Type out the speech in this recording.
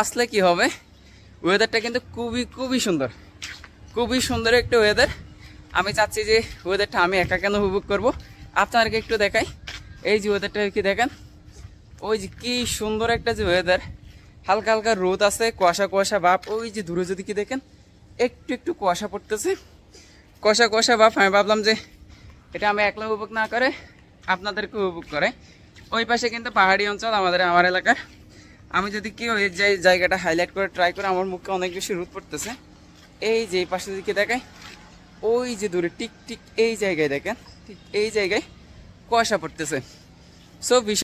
আসলে কি হবে ওয়েদারটা কিন্তু খুবই খুবই সুন্দর খুবই সুন্দর একটা ওয়েদার আমি চাচ্ছি যে ওয়েদারটা আমি একা কেন উপভোগ করবো আপনাদেরকে একটু দেখাই এই যে ওয়েদারটা কি দেখেন ওই যে কী সুন্দর একটা যে ওয়েদার হালকা হালকা রোদ আছে কুয়াশা কুয়াশা বাপ ওই যে দূরে যদি কি দেখেন একটু একটু কুয়াশা পড়তেছে কুয়াশা কুয়াশা বাপ আমি ভাবলাম যে এটা আমি একলা উপভোগ না করে আপনাদেরকে উপভোগ করে ওই পাশে কিন্তু পাহাড়ি অঞ্চল আমাদের আমার এলাকায় আমি যদি কেউ এর জায়গাটা হাইলাইট করে ট্রাই করে আমার মুখে অনেক বেশি রোদ পড়তেছে এই যে এই পাশে দিকে দেখায় ওই যে দূরে টিক টিক এই জায়গায় দেখেন ঠিক এই জায়গায় কুয়াশা পড়তেছে সো